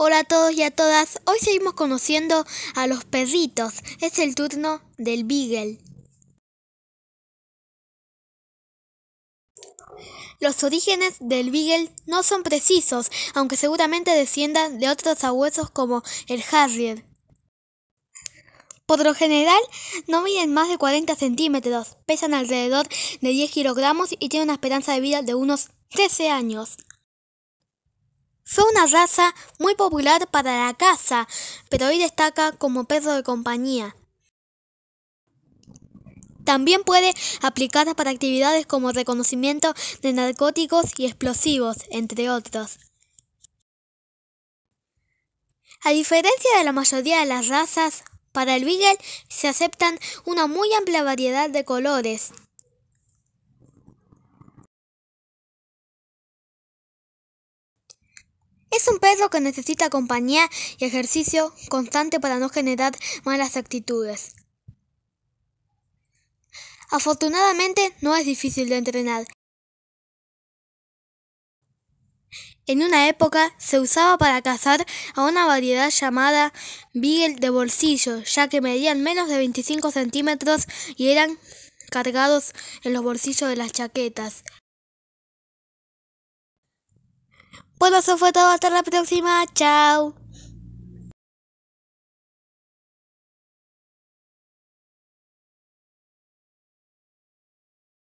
Hola a todos y a todas, hoy seguimos conociendo a los perritos. Es el turno del Beagle. Los orígenes del Beagle no son precisos, aunque seguramente desciendan de otros sabuesos como el Harrier. Por lo general, no miden más de 40 centímetros, pesan alrededor de 10 kilogramos y tienen una esperanza de vida de unos 13 años. Fue una raza muy popular para la caza, pero hoy destaca como perro de compañía. También puede aplicar para actividades como reconocimiento de narcóticos y explosivos, entre otros. A diferencia de la mayoría de las razas, para el Beagle se aceptan una muy amplia variedad de colores, Es un perro que necesita compañía y ejercicio constante para no generar malas actitudes. Afortunadamente no es difícil de entrenar. En una época se usaba para cazar a una variedad llamada beagle de bolsillo, ya que medían menos de 25 centímetros y eran cargados en los bolsillos de las chaquetas. Bueno, pues eso fue todo. Hasta la próxima. Chao.